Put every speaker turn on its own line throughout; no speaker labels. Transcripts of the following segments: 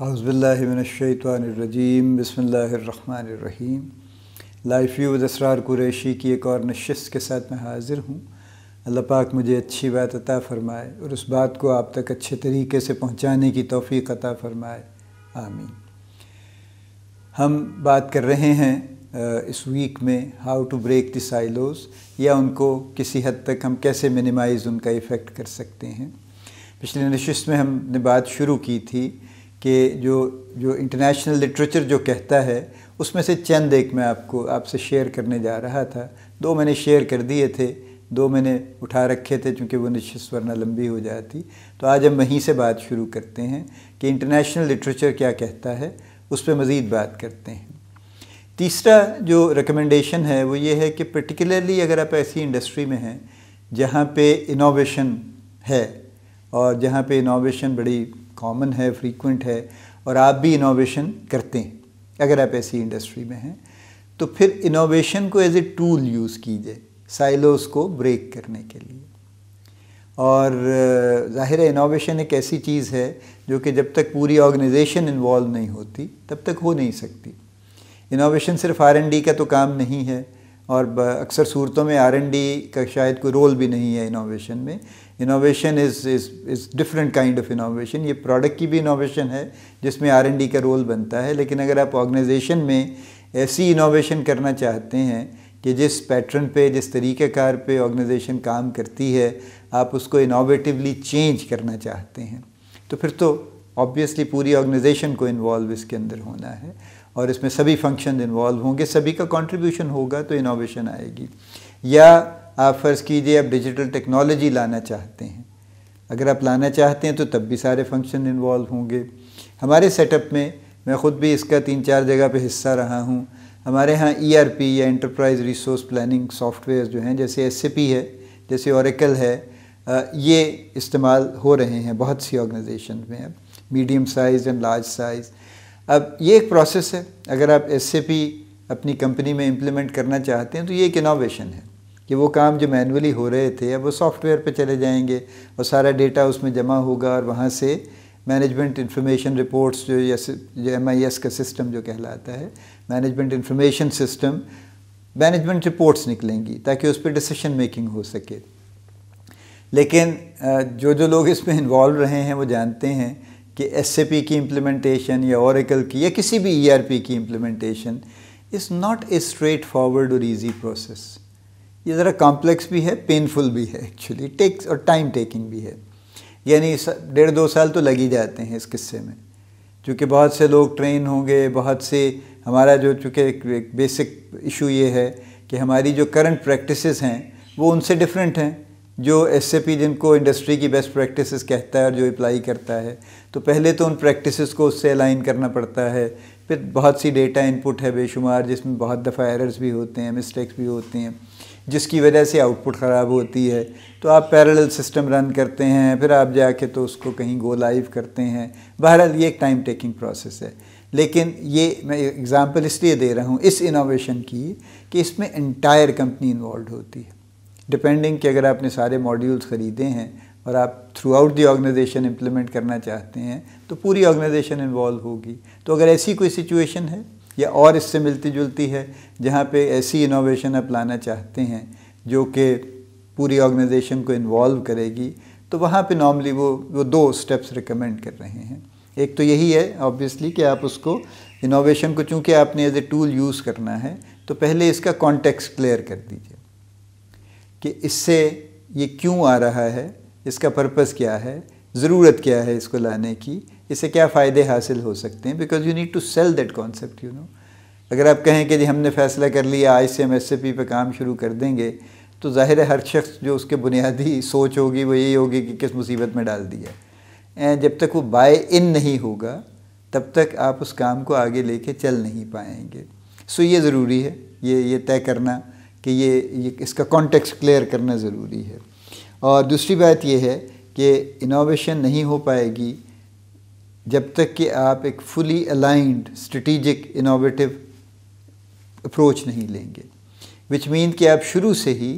हज़बिल्लिनशैतरजीम बसमीम life you with Israr Qureshi की एक और नशस्त के साथ मैं हाज़िर हूँ अल्लाह पाक मुझे अच्छी बात अता फ़रमाए और उस बात को आप तक अच्छे तरीके से पहुँचाने की तोफ़ी अता फ़रमाए आमीन हम बात कर रहे हैं इस वीक में how to break the silos या उनको किसी हद तक हम कैसे मिनिमाइज़ उनका इफ़ेक्ट कर सकते हैं पिछले नशस्त में हमने बात शुरू की थी कि जो जो इंटरनेशनल लिटरेचर जो कहता है उसमें से चंद एक मैं आपको आपसे शेयर करने जा रहा था दो मैंने शेयर कर दिए थे दो मैंने उठा रखे थे क्योंकि वो निश्चित वरना लंबी हो जाती तो आज हम वहीं से बात शुरू करते हैं कि इंटरनेशनल लिटरेचर क्या कहता है उस पर मज़ीद बात करते हैं तीसरा जो रिकमेंडेशन है वो ये है कि पर्टिकुलरली अगर आप ऐसी इंडस्ट्री में हैं जहाँ पे इनोवेशन है और जहाँ पे इनोवेशन बड़ी कॉमन है फ्रीक्वेंट है और आप भी इनोवेशन करते हैं अगर आप ऐसी इंडस्ट्री में हैं तो फिर इनोवेशन को एज ए टूल यूज़ कीजिए साइलोस को ब्रेक करने के लिए और ज़ाहिर है इनोवेशन एक ऐसी चीज़ है जो कि जब तक पूरी ऑर्गेनाइजेशन इन्वॉल्व नहीं होती तब तक हो नहीं सकती इनोवेशन सिर्फ आर का तो काम नहीं है और अक्सर सूरतों में आर का शायद कोई रोल भी नहीं है इनोवेशन में innovation is is is different kind of innovation ये प्रोडक्ट की भी इनोवेशन है जिसमें आर का रोल बनता है लेकिन अगर आप ऑर्गेनाइजेशन में ऐसी इनोवेशन करना चाहते हैं कि जिस पैटर्न पे जिस तरीक़ेकार पे ऑर्गेनाइजेशन काम करती है आप उसको इनोवेटिवली चेंज करना चाहते हैं तो फिर तो ऑब्वियसली पूरी ऑर्गेनाइजेशन को इन्वॉल्व इसके अंदर होना है और इसमें सभी फंक्शन इन्वॉल्व होंगे सभी का कंट्रीब्यूशन होगा तो इनोवेशन आएगी या आप फ़र्ज़ कीजिए आप डिजिटल टेक्नोलॉजी लाना चाहते हैं अगर आप लाना चाहते हैं तो तब भी सारे फंक्शन इन्वॉल्व होंगे हमारे सेटअप में मैं ख़ुद भी इसका तीन चार जगह पे हिस्सा रहा हूँ हमारे यहाँ ई e या इंटरप्राइज रिसोर्स प्लानिंग सॉफ्टवेयर जो हैं जैसे एस है जैसे औरकल है ये इस्तेमाल हो रहे हैं बहुत सी ऑर्गेनाइजेशन में अब medium size and large size अब ये एक प्रोसेस है अगर आप एस अपनी कंपनी में इम्प्लीमेंट करना चाहते हैं तो ये एक इनोवेशन है कि वो काम जो मैनुअली हो रहे थे अब वो सॉफ्टवेयर पे चले जाएंगे और सारा डेटा उसमें जमा होगा और वहाँ से मैनेजमेंट इन्फॉर्मेशन रिपोर्ट्स जो जो एम का सिस्टम जो कहलाता है management information system management reports निकलेंगी ताकि उस पर डिसीशन मेकिंग हो सके लेकिन जो जो लोग इसमें इन्वॉल्व रहे हैं वो जानते हैं कि एस की इम्प्लीमेंटेशन या औरकल की या किसी भी ई e की implementation is not a straightforward और ईजी प्रोसेस ये ज़रा कॉम्प्लेक्स भी है पेनफुल भी है एक्चुअली टेक्स और टाइम टेकिंग भी है यानी डेढ़ दो साल तो लग ही जाते हैं इस किस्से में चूँकि बहुत से लोग ट्रेन होंगे बहुत से हमारा जो चूँकि एक बेसिक इशू ये है कि हमारी जो करंट प्रैक्टिस हैं वो उनसे डिफरेंट हैं जो एस जिनको इंडस्ट्री की बेस्ट प्रैक्टिस कहता है और जो अप्लाई करता है तो पहले तो उन प्रैक्टिस को उससे अलाइन करना पड़ता है फिर बहुत सी डेटा इनपुट है बेशुमार जिसमें बहुत दफ़ा एरर्स भी होते हैं मिस्टेक्स भी होते हैं जिसकी वजह से आउटपुट ख़राब होती है तो आप पैरेलल सिस्टम रन करते हैं फिर आप जाके तो उसको कहीं गो लाइव करते हैं बहरहाल ये एक टाइम टेकिंग प्रोसेस है लेकिन ये मैं एग्ज़ाम्पल इसलिए दे रहा हूँ इस इनोवेशन की कि इसमें इंटायर कंपनी इन्वॉल्व होती है डिपेंडिंग कि अगर आपने सारे मॉड्यूल्स ख़रीदे हैं और आप throughout the organisation implement करना चाहते हैं तो पूरी ऑर्गेनाइजेशन इन्वॉल्व होगी तो अगर ऐसी कोई सिचुएशन है या और इससे मिलती जुलती है जहाँ पे ऐसी इनोवेशन आप लाना चाहते हैं जो कि पूरी ऑर्गेनाइजेशन को इन्वॉल्व करेगी तो वहाँ पे नॉर्मली वो वो दो स्टेप्स रिकमेंड कर रहे हैं एक तो यही है ऑब्वियसली कि आप उसको इनोवेशन को चूँकि आपने एज ए टूल यूज़ करना है तो पहले इसका कॉन्टेक्स क्लियर कर दीजिए कि इससे ये क्यों आ रहा है इसका पर्पज़ क्या है ज़रूरत क्या है इसको लाने की इससे क्या फ़ायदे हासिल हो सकते हैं because you need to sell that concept you know अगर आप कहें कि जी हमने फ़ैसला कर लिया आज से हम एस पी पे काम शुरू कर देंगे तो ज़ाहिर है हर शख्स जो उसके बुनियादी सोच होगी वो यही होगी कि किस मुसीबत में डाल दिया एंड जब तक वो बाय इन नहीं होगा तब तक आप उस काम को आगे लेके चल नहीं पाएंगे सो ये ज़रूरी है ये ये तय करना कि ये, ये इसका कॉन्टेक्स्ट क्लियर करना ज़रूरी है और दूसरी बात ये है कि इनोवेशन नहीं हो पाएगी जब तक कि आप एक fully aligned strategic innovative approach नहीं लेंगे विच मीन कि आप शुरू से ही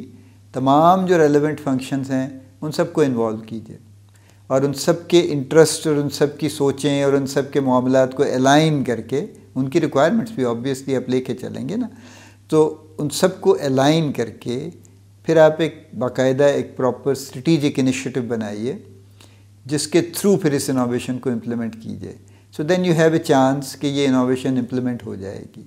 तमाम जो रेलेवेंट फंक्शंस हैं उन सबको इन्वॉल्व कीजिए और उन सब के इंटरेस्ट और उन सब की सोचें और उन सब के मामला को अलाइन करके उनकी रिक्वायरमेंट्स भी ऑब्वियसली आप लेके चलेंगे ना तो उन सबको अलाइन करके फिर आप एक बाकायदा एक प्रॉपर स्ट्रेटिजिक इनिशिएटिव बनाइए जिसके थ्रू फिर इस इनोवेशन को इम्प्लीमेंट की जाए so then you have a chance कि ये इनोवेशन इम्प्लीमेंट हो जाएगी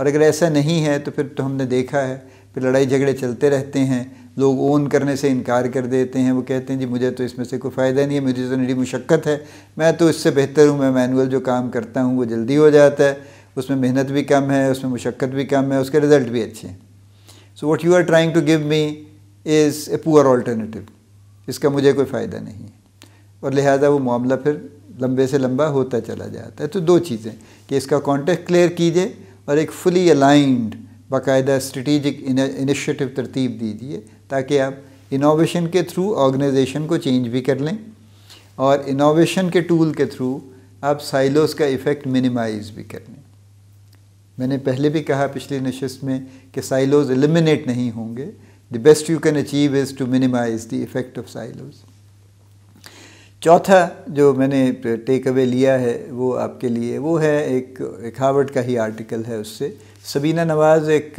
और अगर ऐसा नहीं है तो फिर तो हमने देखा है फिर लड़ाई झगड़े चलते रहते हैं लोग ओन करने से इनकार कर देते हैं वो कहते हैं जी मुझे तो इसमें से कोई फ़ायदा नहीं है मुझे तो मेरी मुशक्क़त है मैं तो इससे बेहतर हूँ मैं मैनुअल जो काम करता हूँ वो जल्दी हो जाता है उसमें मेहनत भी कम है उसमें मुशक्क़त भी कम है उसके रिज़ल्ट भी अच्छे हैं so what you are trying to give me is a poor alternative इसका मुझे कोई फ़ायदा नहीं है और लिहाजा वो मामला फिर लंबे से लंबा होता चला जाता है तो दो चीज़ें कि इसका कॉन्टेक्ट क्लियर कीजिए और एक फुली अलाइंड बाकायदा स्ट्रेटिजिक इनिशिएटिव तरतीब दीजिए ताकि आप इनोवेशन के थ्रू ऑर्गेनाइजेशन को चेंज भी कर लें और इनोवेशन के टूल के थ्रू आप साइलोस का इफ़ेक्ट मिनिमाइज भी कर लें मैंने पहले भी कहा पिछली नशस्त में कि साइलोज एलिमिनेट नहीं होंगे the best you can achieve is to minimise the effect of silos चौथा जो मैंने टेक अवे लिया है वो आपके लिए वो है एक एक हार्वर्ड का ही आर्टिकल है उससे सबीना नवाज़ एक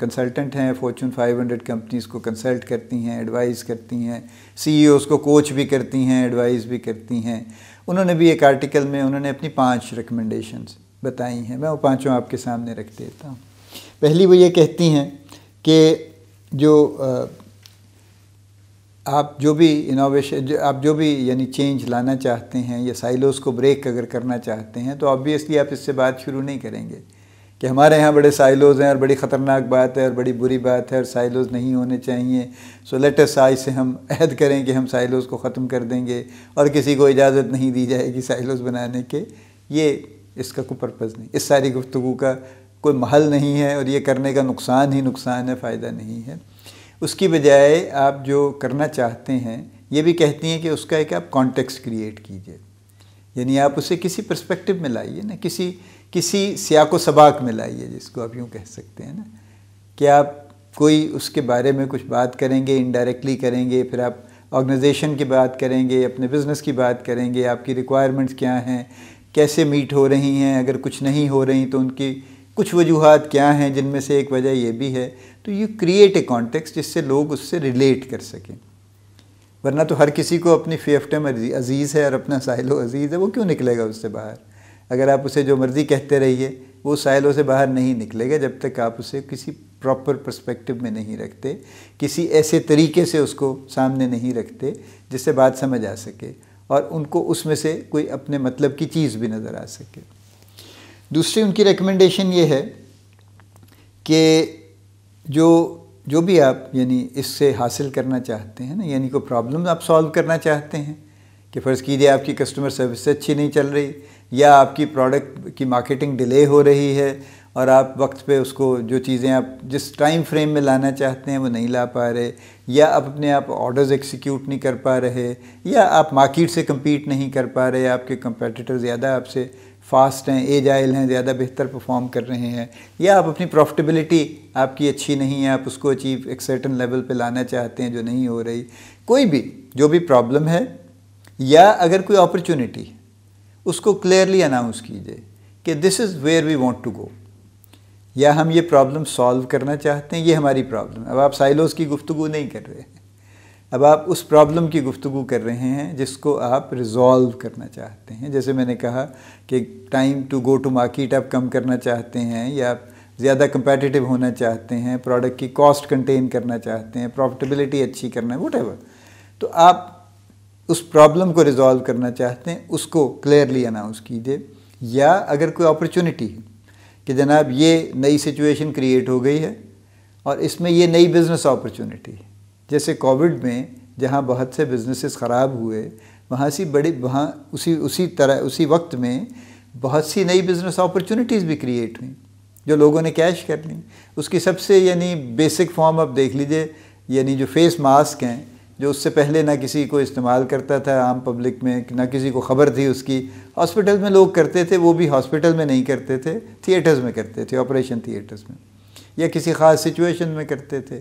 कंसल्टेंट हैं फॉर्चून 500 कंपनीज़ को कंसल्ट करती हैं एडवाइस करती हैं सीईओस e को कोच भी करती हैं एडवाइस भी करती हैं उन्होंने भी एक आर्टिकल में उन्होंने अपनी पांच रिकमेंडेशंस बताई हैं मैं वो पांचों आपके सामने रख देता हूँ पहली वो ये कहती हैं कि जो आप जो भी इनोवेशन जो आप जो भी यानी चेंज लाना चाहते हैं या साइलोस को ब्रेक अगर करना चाहते हैं तो ऑब्वियसली आप इससे बात शुरू नहीं करेंगे कि हमारे यहाँ बड़े साइलोज़ हैं और बड़ी ख़तरनाक बात है और बड़ी बुरी बात है और साइलोज़ नहीं होने चाहिए सो लेट अस आज से हम अहद करें कि हम साइलोज़ को ख़त्म कर देंगे और किसी को इजाज़त नहीं दी जाएगी साइलोज़ बनाने के ये इसका कोई पर्पज़ नहीं इस सारी गुफ्तु का कोई महल नहीं है और ये करने का नुकसान ही नुकसान है फ़ायदा नहीं है उसकी बजाय आप जो करना चाहते हैं ये भी कहती हैं कि उसका एक आप कॉन्टेक्स्ट क्रिएट कीजिए यानी आप उसे किसी पर्सपेक्टिव में लाइए ना किसी किसी सियाको सबाक में लाइए जिसको आप यूँ कह सकते हैं ना कि आप कोई उसके बारे में कुछ बात करेंगे इनडायरेक्टली करेंगे फिर आप ऑर्गेनाइजेशन की बात करेंगे अपने बिज़नेस की बात करेंगे आपकी रिक्वायरमेंट्स क्या हैं कैसे मीट हो रही हैं अगर कुछ नहीं हो रही तो उनकी कुछ वजूहत क्या हैं जिनमें से एक वजह यह भी है तो यू क्रिएट ए कॉन्टेक्स्ट जिससे लोग उससे रिलेट कर सकें वरना तो हर किसी को अपनी फेफ्टम अजीज़ है और अपना साहिलो अजीज़ है वो क्यों निकलेगा उससे बाहर अगर आप उसे जो मर्ज़ी कहते रहिए वो साहिलों से बाहर नहीं निकलेगा जब तक आप उसे किसी प्रॉपर परस्पेक्टिव में नहीं रखते किसी ऐसे तरीके से उसको सामने नहीं रखते जिससे बात समझ आ सके और उनको उसमें से कोई अपने मतलब की चीज़ भी नज़र आ सके दूसरी उनकी रिकमेंडेशन ये है कि जो जो भी आप यानी इससे हासिल करना चाहते हैं ना यानी कोई प्रॉब्लम आप सॉल्व करना चाहते हैं कि फ़र्ज़ कीजिए आपकी कस्टमर सर्विस अच्छी नहीं चल रही या आपकी प्रोडक्ट की मार्केटिंग डिले हो रही है और आप वक्त पे उसको जो चीज़ें आप जिस टाइम फ्रेम में लाना चाहते हैं वो नहीं ला पा रहे या आप अपने आप ऑर्डर्स एक्सिक्यूट नहीं कर पा रहे या आप मार्केट से कम्पीट नहीं कर पा रहे आपके कंपेटिटर ज़्यादा आपसे फास्ट हैं एजाइल हैं ज़्यादा बेहतर परफॉर्म कर रहे हैं या आप अपनी प्रॉफिटेबिलिटी आपकी अच्छी नहीं है आप उसको अचीव एक सर्टन लेवल पे लाना चाहते हैं जो नहीं हो रही कोई भी जो भी प्रॉब्लम है या अगर कोई अपॉर्चुनिटी उसको क्लियरली अनाउंस कीजिए कि this is where we want to go या हम ये प्रॉब्लम सॉल्व करना चाहते हैं ये हमारी प्रॉब्लम अब आप साइलोस की गुफ्तु नहीं कर रहे हैं अब आप उस प्रॉब्लम की गुफ्तु कर रहे हैं जिसको आप रिज़ॉल्व करना चाहते हैं जैसे मैंने कहा कि time to go to market आप कम करना चाहते हैं या आप ज़्यादा कंपेटिटिव होना चाहते हैं प्रोडक्ट की कॉस्ट कंटेन करना चाहते हैं प्रॉफिटेबिलिटी अच्छी करना है वट तो आप उस प्रॉब्लम को रिज़ॉल्व करना चाहते हैं उसको क्लियरली अनाउंस कीजिए या अगर कोई अपॉर्चुनिटी है कि जनाब ये नई सिचुएशन क्रिएट हो गई है और इसमें ये नई बिज़नेस अपॉर्चुनिटी जैसे कोविड में जहाँ बहुत से बिज़नेसेस ख़राब हुए वहाँ सी बड़ी वहाँ उसी उसी तरह उसी वक्त में बहुत सी नई बिज़नेस अपॉर्चुनिटीज़ भी क्रिएट हुई जो लोगों ने कैश कर ली उसकी सबसे यानी बेसिक फॉर्म आप देख लीजिए यानी जो फेस मास्क हैं जो उससे पहले ना किसी को इस्तेमाल करता था आम पब्लिक में ना किसी को ख़बर थी उसकी हॉस्पिटल में लोग करते थे वो भी हॉस्पिटल में नहीं करते थे थिएटर्स में करते थे ऑपरेशन थिएटर्स में या किसी ख़ास सिचुएशन में करते थे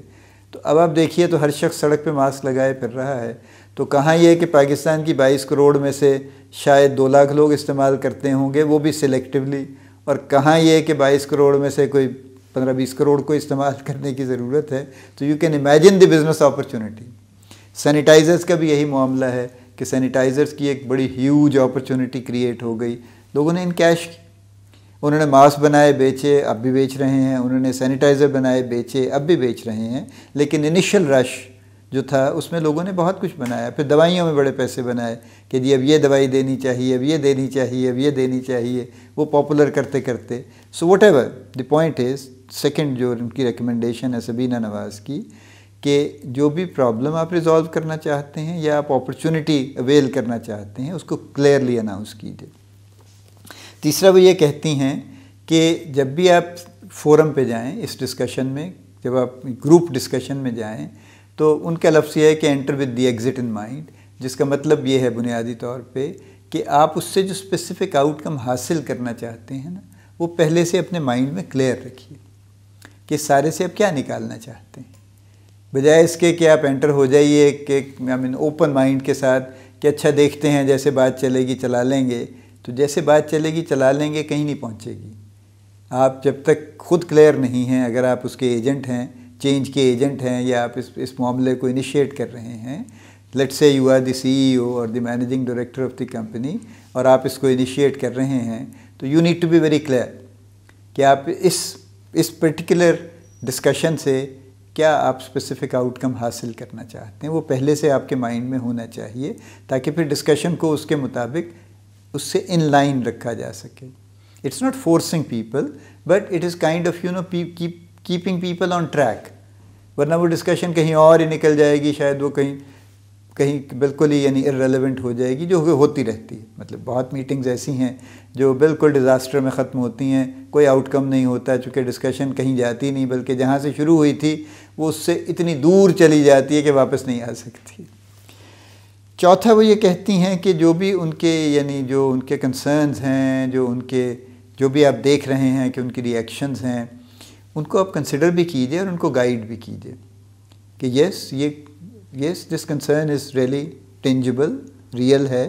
तो अब आप देखिए तो हर शख्स सड़क पर मास्क लगाए फिर रहा है तो कहाँ ये कि पाकिस्तान की बाईस करोड़ में से शायद दो लाख लोग इस्तेमाल करते होंगे वो भी सिलेक्टिवली और कहाँ ये कि बाईस करोड़ में से कोई पंद्रह बीस करोड़ को इस्तेमाल करने की ज़रूरत है तो you can imagine the business opportunity sanitisers का भी यही मामला है कि सैनिटाइज़र्स की एक बड़ी ह्यूज अपॉर्चुनिटी क्रिएट हो गई लोगों ने इन कैश उन्होंने मास्क बनाए बेचे अब भी बेच रहे हैं उन्होंने सैनिटाइज़र बनाए बेचे अब भी बेच रहे हैं लेकिन इनिशियल रश जो था उसमें लोगों ने बहुत कुछ बनाया फिर दवाइयों में बड़े पैसे बनाए कि जी अब ये दवाई देनी चाहिए अब ये देनी चाहिए अब ये देनी चाहिए वो पॉपुलर करते करते so whatever the point is second जो उनकी रिकमेंडेशन है सबीना नवाज़ की कि जो भी प्रॉब्लम आप रिजॉल्व करना चाहते हैं या आप अपॉर्चुनिटी अवेल करना चाहते हैं उसको क्लियरली अनाउंस कीजिए तीसरा वो ये कहती हैं कि जब भी आप फोरम पे जाएं इस डिस्कशन में जब आप ग्रुप डिस्कशन में जाएं तो उनका लफ्ज़ ये है कि enter with the exit in mind जिसका मतलब ये है बुनियादी तौर पे कि आप उससे जो स्पेसिफिक आउटकम हासिल करना चाहते हैं ना वो पहले से अपने माइंड में क्लियर रखिए कि सारे से आप क्या निकालना चाहते हैं बजाय इसके कि आप एंटर हो जाइए कि आई मीन ओपन माइंड के साथ कि अच्छा देखते हैं जैसे बात चलेगी चला लेंगे तो जैसे बात चलेगी चला लेंगे कहीं नहीं पहुंचेगी आप जब तक खुद क्लियर नहीं हैं अगर आप उसके एजेंट हैं चेंज के एजेंट हैं या आप इस इस मामले को इनिशिएट कर रहे हैं let's say you are the CEO और the managing director of the company और आप इसको इनिशिएट कर रहे हैं तो you need to be very clear कि आप इस इस पर्टिकुलर डिस्कशन से क्या आप स्पेसिफिक आउटकम हासिल करना चाहते हैं वो पहले से आपके माइंड में होना चाहिए ताकि फिर डिस्कशन को उसके मुताबिक उससे इन लाइन रखा जा सके it's not forcing people but it is kind of you know keeping people on track वरना वो डिस्कशन कहीं और ही निकल जाएगी शायद वो कहीं कहीं बिल्कुल ही यानी इरेलीवेंट हो जाएगी जो होती रहती है मतलब बहुत मीटिंग्स ऐसी हैं जो बिल्कुल डिज़ास्टर में ख़त्म होती हैं कोई आउटकम नहीं होता चूँकि डिस्कशन कहीं जाती नहीं बल्कि जहाँ से शुरू हुई थी वो उससे इतनी दूर चली जाती है कि वापस नहीं आ सकती चौथा वो ये कहती हैं कि जो भी उनके यानी जो उनके कंसर्नस हैं जो उनके जो भी आप देख रहे हैं कि उनकी रिएक्शंस हैं उनको आप कंसिडर भी कीजिए और उनको गाइड भी कीजिए कि यस ये yes this concern is really tangible real है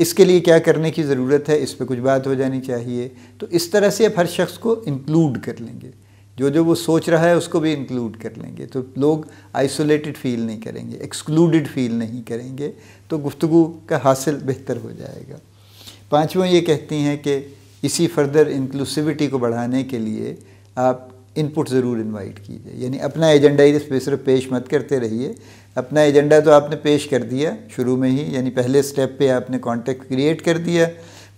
इसके लिए क्या करने की ज़रूरत है इस पर कुछ बात हो जानी चाहिए तो इस तरह से आप हर शख्स को इंक्लूड कर लेंगे जो जो वो सोच रहा है उसको भी इंक्लूड कर लेंगे तो लोग आइसोलेटेड फील नहीं करेंगे एक्सक्लूडेड फील नहीं करेंगे तो गुफ्तु का हासिल बेहतर हो जाएगा पाँचवा ये कहती हैं कि इसी फर्दर इंक्लूसिविटी को बढ़ाने के लिए आप इनपुट ज़रूर इनवाइट कीजिए यानी अपना एजेंडा ही इस सिर्फ पेश मत करते रहिए अपना एजेंडा तो आपने पेश कर दिया शुरू में ही यानी पहले स्टेप पे आपने कांटेक्ट क्रिएट कर दिया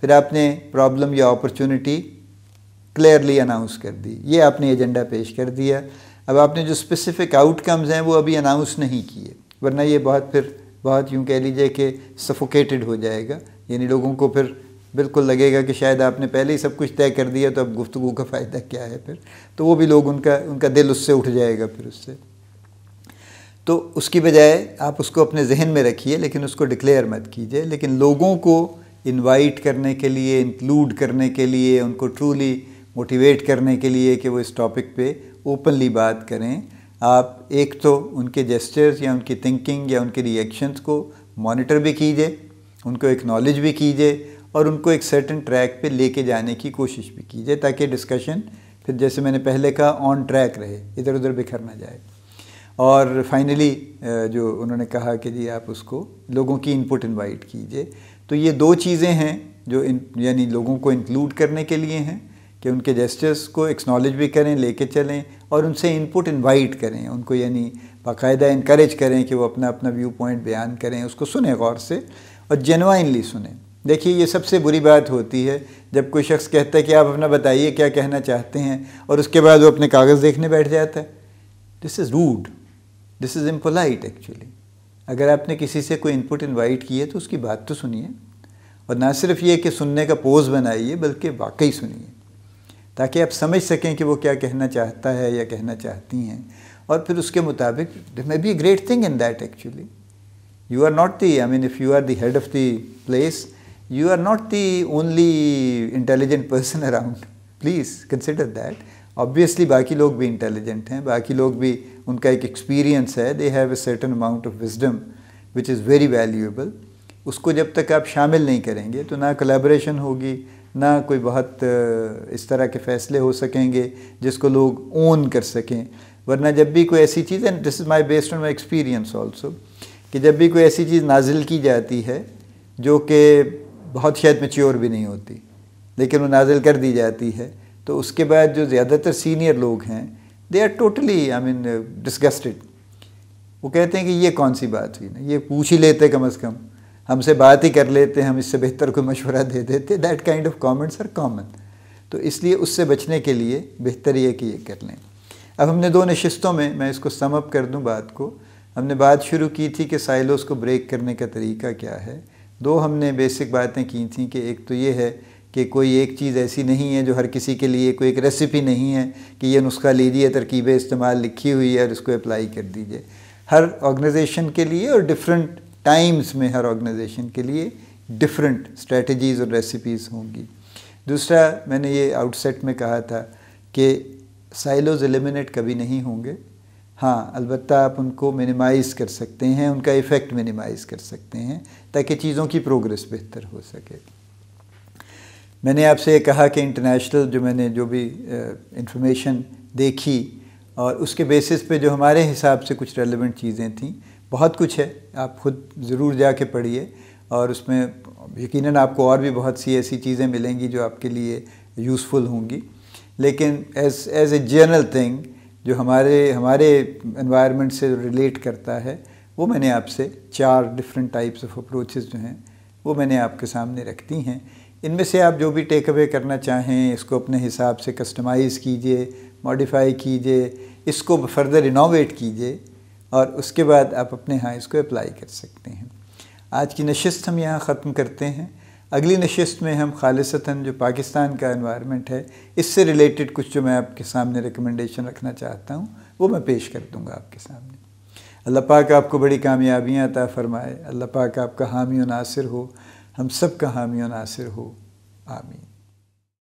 फिर आपने प्रॉब्लम या अपॉर्चुनिटी क्लियरली अनाउंस कर दी ये आपने एजेंडा पेश कर दिया अब आपने जो स्पेसिफिक आउटकम्स हैं वो अभी अनाउंस नहीं किए वरना ये बहुत फिर बहुत यूँ कह लीजिए कि सफोकेटेड हो जाएगा यानी लोगों को फिर बिल्कुल लगेगा कि शायद आपने पहले ही सब कुछ तय कर दिया तो अब गुफ्तु का फ़ायदा क्या है फिर तो वो भी लोग उनका उनका दिल उससे उठ जाएगा फिर उससे तो उसकी बजाय आप उसको अपने जहन में रखिए लेकिन उसको डिक्लेयर मत कीजिए लेकिन लोगों को इनवाइट करने के लिए इंक्लूड करने के लिए उनको ट्रूली मोटिवेट करने के लिए कि वो इस टॉपिक पे ओपनली बात करें आप एक तो उनके जेस्चर्स या उनकी थिंकिंग या उनके रिएक्शंस को मॉनिटर भी कीजिए उनको एक्नॉलेज भी कीजिए और उनको एक सर्टन ट्रैक पे लेके जाने की कोशिश भी कीजिए ताकि डिस्कशन फिर जैसे मैंने पहले कहा ऑन ट्रैक रहे इधर उधर बिखर ना जाए और फाइनली जो उन्होंने कहा कि जी आप उसको लोगों की इनपुट इनवाइट कीजिए तो ये दो चीज़ें हैं जो इन यानी लोगों को इंक्लूड करने के लिए हैं कि उनके जेस्टर्स को एक्नॉलेज भी करें लेके चलें और उनसे इनपुट इनवाइट करें उनको यानी बाकायदा इनक्रेज करें कि वो अपना अपना व्यू पॉइंट बयान करें उसको सुने गौर से और जेनवाइनली सुने देखिए ये सबसे बुरी बात होती है जब कोई शख्स कहता है कि आप अपना बताइए क्या कहना चाहते हैं और उसके बाद वो अपने कागज़ देखने बैठ जाता है this is rude this is impolite actually अगर आपने किसी से कोई इनपुट इनवाइट की है तो उसकी बात तो सुनिए और ना सिर्फ ये कि सुनने का पोज बनाइए बल्कि वाकई सुनिए ताकि आप समझ सकें कि वो क्या कहना चाहता है या कहना चाहती हैं और फिर उसके मुताबिक maybe great thing in that actually you are not the I mean if you are the head of the place you are not the only intelligent person around please consider that obviously बाकी लोग भी intelligent हैं बाकी लोग भी उनका एक experience है they have a certain amount of wisdom which is very valuable उसको जब तक आप शामिल नहीं करेंगे तो ना कलेब्रेशन होगी ना कोई बहुत इस तरह के फ़ैसले हो सकेंगे जिसको लोग ओन कर सकें वरना जब भी कोई ऐसी चीज़ and this is my based on my experience also कि जब भी कोई ऐसी चीज़ नाजिल की जाती है जो कि बहुत शायद मच्योर भी नहीं होती लेकिन वो नाजिल कर दी जाती है तो उसके बाद जो ज़्यादातर सीनियर लोग हैं they are totally I mean disgusted वो कहते हैं कि ये कौन सी बात हुई ना ये पूछ ही लेते कम अज़ कम हमसे बात ही कर लेते हैं हम इससे बेहतर कोई मशवरा दे देते that kind of comments are common तो इसलिए उससे बचने के लिए बेहतर ये कि ये कर लें अब हमने दो नशस्तों में मैं इसको समअप कर दूं बात को हमने बात शुरू की थी कि साइलोस को ब्रेक करने का तरीका क्या है दो हमने बेसिक बातें की थी कि एक तो ये है कि कोई एक चीज़ ऐसी नहीं है जो हर किसी के लिए कोई एक रेसिपी नहीं है कि ये नुस्खा लीजिए तरकीबें इस्तेमाल लिखी हुई है और इसको अप्लाई कर दीजिए हर ऑर्गेनाइजेशन के लिए और डिफरेंट टाइम्स में हर ऑर्गेनाइजेशन के लिए डिफरेंट स्ट्रेटजीज़ और रेसिपीज़ होंगी दूसरा मैंने ये आउटसेट में कहा था कि साइलोज एलिमिनेट कभी नहीं होंगे हाँ अलबत्त आप उनको मिनिमाइज़ कर सकते हैं उनका इफ़ेक्ट मिनिमाइज़ कर सकते हैं ताकि चीज़ों की प्रोग्रेस बेहतर हो सके मैंने आपसे ये कहा कि इंटरनेशनल जो मैंने जो भी इंफॉर्मेशन देखी और उसके बेसिस पे जो हमारे हिसाब से कुछ रेलिवेंट चीज़ें थी बहुत कुछ है आप खुद ज़रूर जाके पढ़िए और उसमें यकीन आपको और भी बहुत सी ऐसी चीज़ें मिलेंगी जो आपके लिए यूज़फुल होंगी लेकिन as as a general thing जो हमारे हमारे इन्वायरमेंट से रिलेट करता है वो मैंने आपसे चार डिफरेंट टाइप्स ऑफ अप्रोचेस जो हैं वो मैंने आपके सामने रख दी हैं इनमें से आप जो भी टेक अवे करना चाहें इसको अपने हिसाब से कस्टमाइज़ कीजिए मॉडिफाई कीजिए इसको फर्दर इनोवेट कीजिए और उसके बाद आप अपने हाँ इसको अप्लाई कर सकते हैं आज की नशस्त हम यहाँ ख़त्म करते हैं अगली नशस्त में हम खालसता जो पाकिस्तान का इन्वायरमेंट है इससे रिलेटेड कुछ जो मैं आपके सामने रिकमेंडेशन रखना चाहता हूँ वो मैं पेश कर दूँगा आपके सामने अल्लाह पाक आपको बड़ी कामयाबियाँ अता फ़रमाए अल्लाह पाक आपका हामी नासिर हो हम सब का हामी नासिर हो आमीन